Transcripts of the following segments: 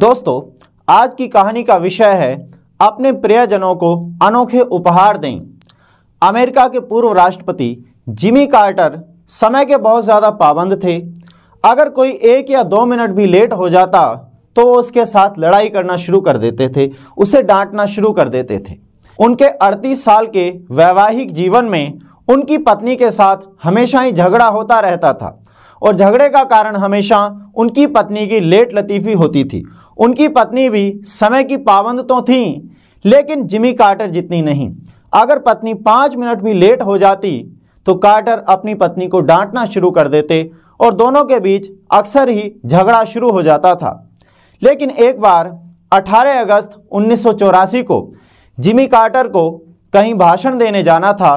दोस्तों आज की कहानी का विषय है अपने प्रियजनों को अनोखे उपहार दें अमेरिका के पूर्व राष्ट्रपति जिमी कार्टर समय के बहुत ज़्यादा पाबंद थे अगर कोई एक या दो मिनट भी लेट हो जाता तो वो उसके साथ लड़ाई करना शुरू कर देते थे उसे डांटना शुरू कर देते थे उनके 38 साल के वैवाहिक जीवन में उनकी पत्नी के साथ हमेशा ही झगड़ा होता रहता था और झगड़े का कारण हमेशा उनकी पत्नी की लेट लतीफ़ी होती थी उनकी पत्नी भी समय की पाबंद तो थी लेकिन जिमी कार्टर जितनी नहीं अगर पत्नी पाँच मिनट भी लेट हो जाती तो कार्टर अपनी पत्नी को डांटना शुरू कर देते और दोनों के बीच अक्सर ही झगड़ा शुरू हो जाता था लेकिन एक बार 18 अगस्त उन्नीस को जिमी कार्टर को कहीं भाषण देने जाना था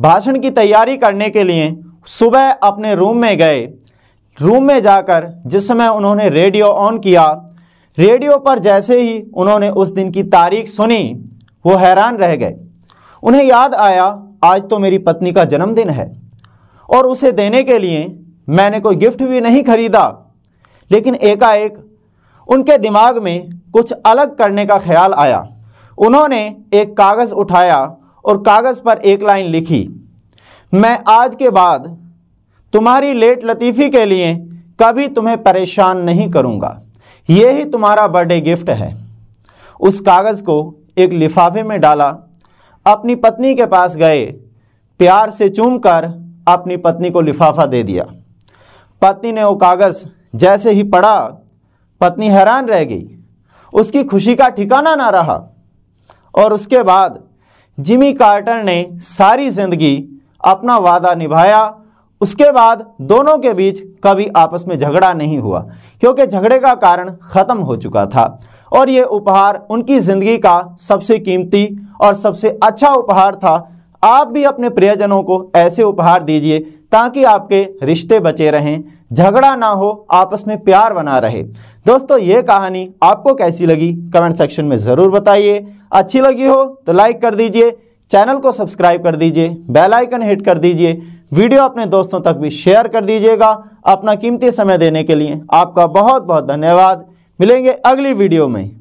भाषण की तैयारी करने के लिए सुबह अपने रूम में गए रूम में जाकर जिस समय उन्होंने रेडियो ऑन किया रेडियो पर जैसे ही उन्होंने उस दिन की तारीख सुनी वो हैरान रह गए उन्हें याद आया आज तो मेरी पत्नी का जन्मदिन है और उसे देने के लिए मैंने कोई गिफ्ट भी नहीं खरीदा लेकिन एकाएक उनके दिमाग में कुछ अलग करने का ख्याल आया उन्होंने एक कागज़ उठाया और कागज़ पर एक लाइन लिखी मैं आज के बाद तुम्हारी लेट लतीफ़ी के लिए कभी तुम्हें परेशान नहीं करूँगा ये ही तुम्हारा बर्थडे गिफ्ट है उस कागज़ को एक लिफाफे में डाला अपनी पत्नी के पास गए प्यार से चूम कर अपनी पत्नी को लिफाफा दे दिया पत्नी ने वो कागज़ जैसे ही पढ़ा पत्नी हैरान रह गई उसकी खुशी का ठिकाना ना रहा और उसके बाद जिमी कार्टर ने सारी ज़िंदगी अपना वादा निभाया उसके बाद दोनों के बीच कभी आपस में झगड़ा नहीं हुआ क्योंकि झगड़े का कारण ख़त्म हो चुका था और ये उपहार उनकी ज़िंदगी का सबसे कीमती और सबसे अच्छा उपहार था आप भी अपने प्रियजनों को ऐसे उपहार दीजिए ताकि आपके रिश्ते बचे रहें झगड़ा ना हो आपस में प्यार बना रहे दोस्तों ये कहानी आपको कैसी लगी कमेंट सेक्शन में ज़रूर बताइए अच्छी लगी हो तो लाइक कर दीजिए चैनल को सब्सक्राइब कर दीजिए बेल आइकन हिट कर दीजिए वीडियो अपने दोस्तों तक भी शेयर कर दीजिएगा अपना कीमती समय देने के लिए आपका बहुत बहुत धन्यवाद मिलेंगे अगली वीडियो में